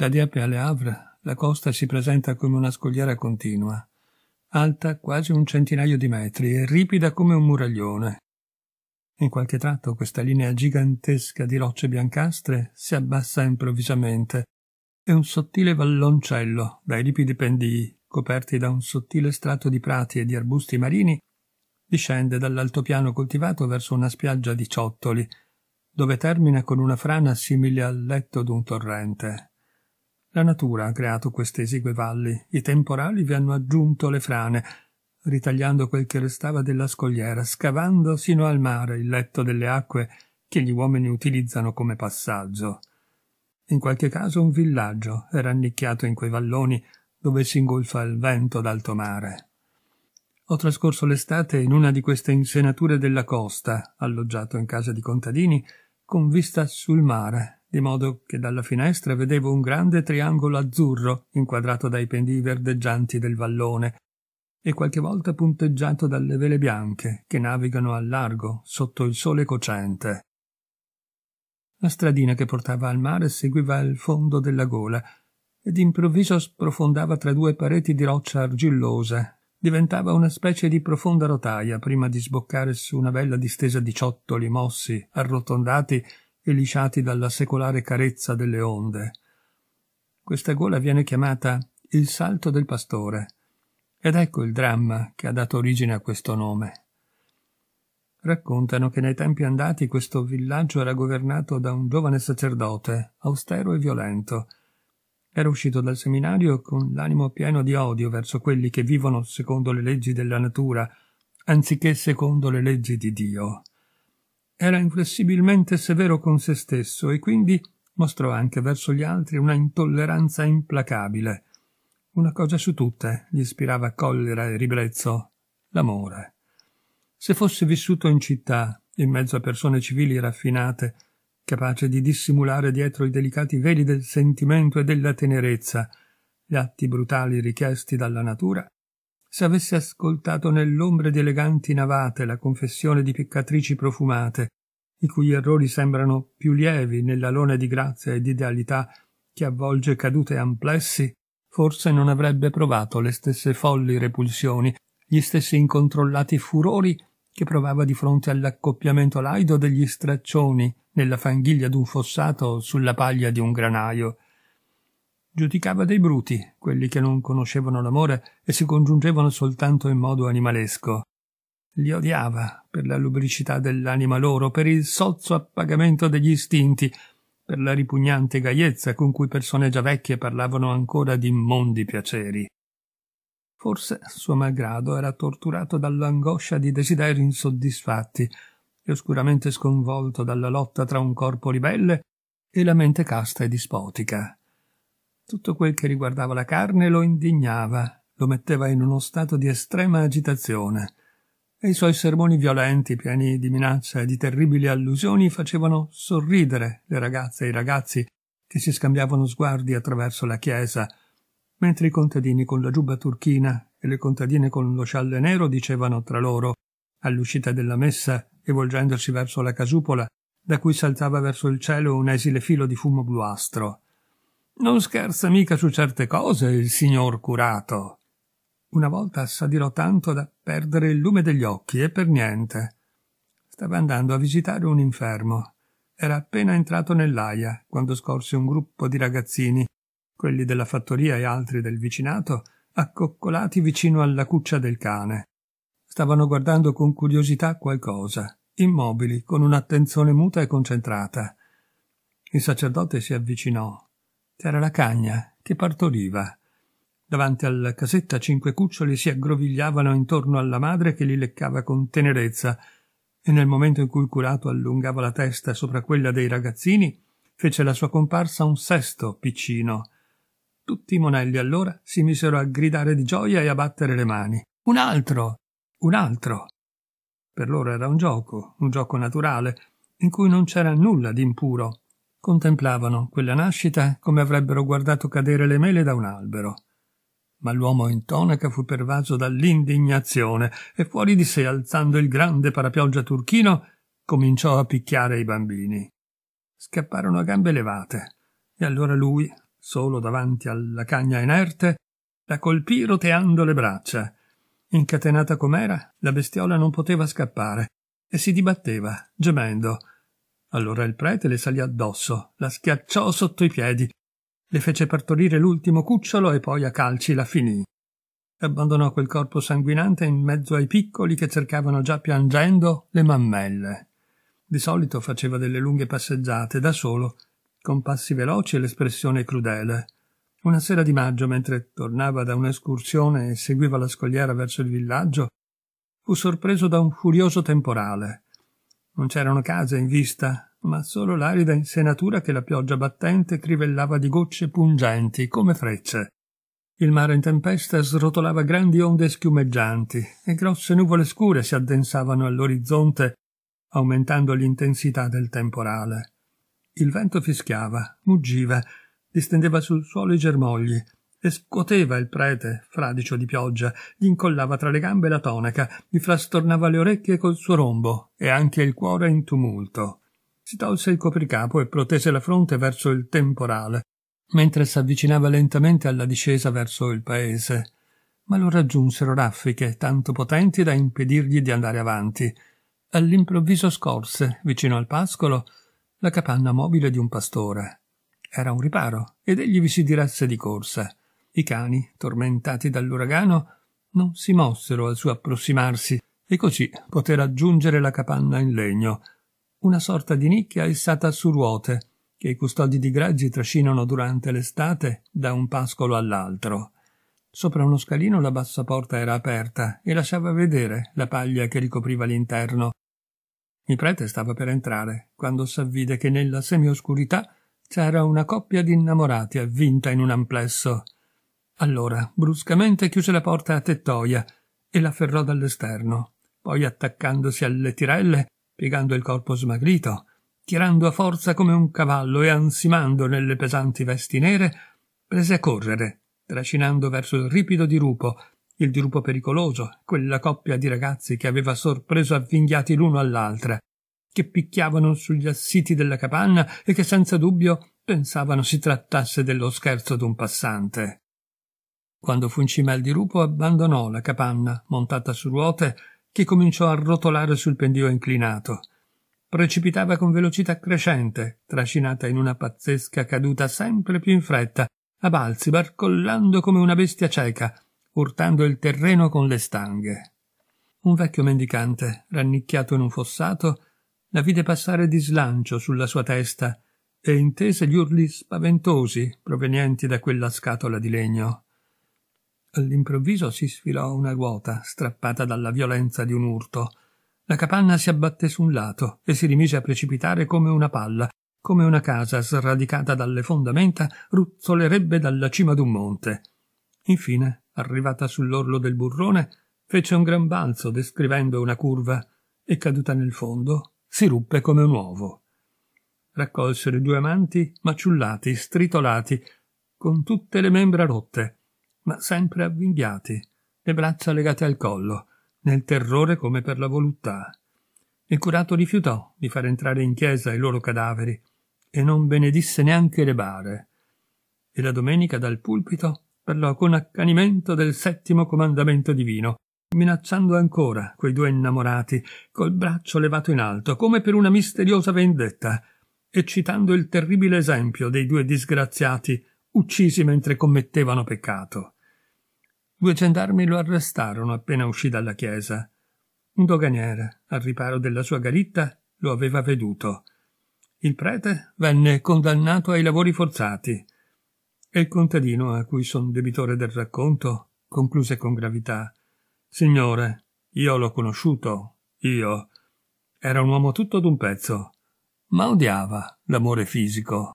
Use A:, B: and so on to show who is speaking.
A: Da Dieppe alle Havre la costa si presenta come una scogliera continua, alta quasi un centinaio di metri e ripida come un muraglione. In qualche tratto questa linea gigantesca di rocce biancastre si abbassa improvvisamente e un sottile valloncello dai ripidi pendii, coperti da un sottile strato di prati e di arbusti marini, discende dall'altopiano coltivato verso una spiaggia di ciottoli, dove termina con una frana simile al letto d'un torrente. La natura ha creato queste esigue valli, i temporali vi hanno aggiunto le frane, ritagliando quel che restava della scogliera, scavando sino al mare il letto delle acque che gli uomini utilizzano come passaggio. In qualche caso un villaggio era annicchiato in quei valloni dove si ingolfa il vento d'alto mare. Ho trascorso l'estate in una di queste insenature della costa, alloggiato in casa di contadini, con vista sul mare di modo che dalla finestra vedevo un grande triangolo azzurro inquadrato dai pendii verdeggianti del vallone e qualche volta punteggiato dalle vele bianche che navigano al largo sotto il sole cocente. La stradina che portava al mare seguiva il fondo della gola e d'improvviso sprofondava tra due pareti di roccia argillosa. Diventava una specie di profonda rotaia prima di sboccare su una bella distesa di ciottoli mossi, arrotondati e lisciati dalla secolare carezza delle onde. Questa gola viene chiamata il salto del pastore, ed ecco il dramma che ha dato origine a questo nome. Raccontano che nei tempi andati questo villaggio era governato da un giovane sacerdote, austero e violento. Era uscito dal seminario con l'animo pieno di odio verso quelli che vivono secondo le leggi della natura, anziché secondo le leggi di Dio. Era inflessibilmente severo con se stesso e quindi mostrò anche verso gli altri una intolleranza implacabile. Una cosa su tutte gli ispirava collera e ribrezzo, l'amore. Se fosse vissuto in città, in mezzo a persone civili raffinate, capace di dissimulare dietro i delicati veli del sentimento e della tenerezza gli atti brutali richiesti dalla natura, se avesse ascoltato nell'ombra di eleganti navate la confessione di peccatrici profumate, i cui errori sembrano più lievi nell'alone di grazia e di idealità che avvolge cadute amplessi, forse non avrebbe provato le stesse folli repulsioni, gli stessi incontrollati furori che provava di fronte all'accoppiamento laido degli straccioni nella fanghiglia d'un fossato sulla paglia di un granaio giudicava dei bruti quelli che non conoscevano l'amore e si congiungevano soltanto in modo animalesco. Li odiava per la lubricità dell'anima loro, per il sozzo appagamento degli istinti, per la ripugnante gaiezza con cui persone già vecchie parlavano ancora di immondi piaceri. Forse, suo malgrado, era torturato dall'angoscia di desideri insoddisfatti e oscuramente sconvolto dalla lotta tra un corpo ribelle e la mente casta e dispotica. Tutto quel che riguardava la carne lo indignava, lo metteva in uno stato di estrema agitazione, e i suoi sermoni violenti, pieni di minacce e di terribili allusioni, facevano sorridere le ragazze e i ragazzi che si scambiavano sguardi attraverso la chiesa, mentre i contadini con la giubba turchina e le contadine con lo scialle nero dicevano tra loro, all'uscita della messa e volgendosi verso la casupola, da cui saltava verso il cielo un esile filo di fumo bluastro. Non scherza mica su certe cose il signor curato. Una volta s'adirò tanto da perdere il lume degli occhi e per niente. Stava andando a visitare un infermo. Era appena entrato nell'aia quando scorse un gruppo di ragazzini, quelli della fattoria e altri del vicinato, accoccolati vicino alla cuccia del cane. Stavano guardando con curiosità qualcosa, immobili, con un'attenzione muta e concentrata. Il sacerdote si avvicinò, c'era la cagna che partoriva. Davanti alla casetta cinque cuccioli si aggrovigliavano intorno alla madre che li leccava con tenerezza e nel momento in cui il curato allungava la testa sopra quella dei ragazzini fece la sua comparsa un sesto piccino. Tutti i monelli allora si misero a gridare di gioia e a battere le mani. Un altro! Un altro! Per loro era un gioco, un gioco naturale, in cui non c'era nulla di impuro contemplavano quella nascita come avrebbero guardato cadere le mele da un albero. Ma l'uomo in tonaca fu pervaso dall'indignazione e fuori di sé, alzando il grande parapioggia turchino, cominciò a picchiare i bambini. Scapparono a gambe levate, e allora lui, solo davanti alla cagna inerte, la colpì roteando le braccia. Incatenata com'era, la bestiola non poteva scappare e si dibatteva, gemendo, allora il prete le salì addosso, la schiacciò sotto i piedi, le fece partorire l'ultimo cucciolo e poi a calci la finì. Abbandonò quel corpo sanguinante in mezzo ai piccoli che cercavano già piangendo le mammelle. Di solito faceva delle lunghe passeggiate da solo, con passi veloci e l'espressione crudele. Una sera di maggio, mentre tornava da un'escursione e seguiva la scogliera verso il villaggio, fu sorpreso da un furioso temporale. Non c'erano case in vista, ma solo l'arida insenatura che la pioggia battente crivellava di gocce pungenti come frecce. Il mare in tempesta srotolava grandi onde schiumeggianti e grosse nuvole scure si addensavano all'orizzonte, aumentando l'intensità del temporale. Il vento fischiava, muggiva, distendeva sul suolo i germogli, e scuoteva il prete, fradicio di pioggia, gli incollava tra le gambe la tonaca, gli frastornava le orecchie col suo rombo e anche il cuore in tumulto. Si tolse il copricapo e protese la fronte verso il temporale, mentre s'avvicinava lentamente alla discesa verso il paese. Ma lo raggiunsero raffiche tanto potenti da impedirgli di andare avanti. All'improvviso scorse, vicino al pascolo, la capanna mobile di un pastore. Era un riparo ed egli vi si diresse di corsa. I cani, tormentati dall'uragano, non si mossero al suo approssimarsi e così poté raggiungere la capanna in legno, una sorta di nicchia essata su ruote che i custodi di greggi trascinano durante l'estate da un pascolo all'altro. Sopra uno scalino la bassa porta era aperta e lasciava vedere la paglia che ricopriva l'interno. Il prete stava per entrare quando s'avvide che nella semioscurità c'era una coppia di innamorati avvinta in un amplesso. Allora, bruscamente chiuse la porta a tettoia e l'afferrò dall'esterno, poi attaccandosi alle tirelle, piegando il corpo smagrito, tirando a forza come un cavallo e ansimando nelle pesanti vesti nere, prese a correre, trascinando verso il ripido dirupo, il dirupo pericoloso, quella coppia di ragazzi che aveva sorpreso avvinghiati l'uno all'altra, che picchiavano sugli assiti della capanna e che senza dubbio pensavano si trattasse dello scherzo d'un passante. Quando fu in cima al dirupo abbandonò la capanna, montata su ruote, che cominciò a rotolare sul pendio inclinato. Precipitava con velocità crescente, trascinata in una pazzesca caduta sempre più in fretta, a balzi, barcollando come una bestia cieca, urtando il terreno con le stanghe. Un vecchio mendicante, rannicchiato in un fossato, la vide passare di slancio sulla sua testa e intese gli urli spaventosi provenienti da quella scatola di legno. All'improvviso si sfilò una ruota, strappata dalla violenza di un urto. La capanna si abbatté su un lato e si rimise a precipitare come una palla, come una casa sradicata dalle fondamenta ruzzolerebbe dalla cima d'un monte. Infine, arrivata sull'orlo del burrone, fece un gran balzo descrivendo una curva e caduta nel fondo si ruppe come un uovo. Raccolsero i due amanti maciullati, stritolati, con tutte le membra rotte, ma sempre avvinghiati, le braccia legate al collo, nel terrore come per la voluttà. Il curato rifiutò di far entrare in chiesa i loro cadaveri e non benedisse neanche le bare. E la domenica dal pulpito parlò con accanimento del settimo comandamento divino, minacciando ancora quei due innamorati, col braccio levato in alto, come per una misteriosa vendetta, e citando il terribile esempio dei due disgraziati uccisi mentre commettevano peccato. Due gendarmi lo arrestarono appena uscì dalla chiesa. Un doganiere, al riparo della sua galitta, lo aveva veduto. Il prete venne condannato ai lavori forzati. E il contadino, a cui son debitore del racconto, concluse con gravità Signore, io l'ho conosciuto, io. Era un uomo tutto d'un pezzo, ma odiava l'amore fisico.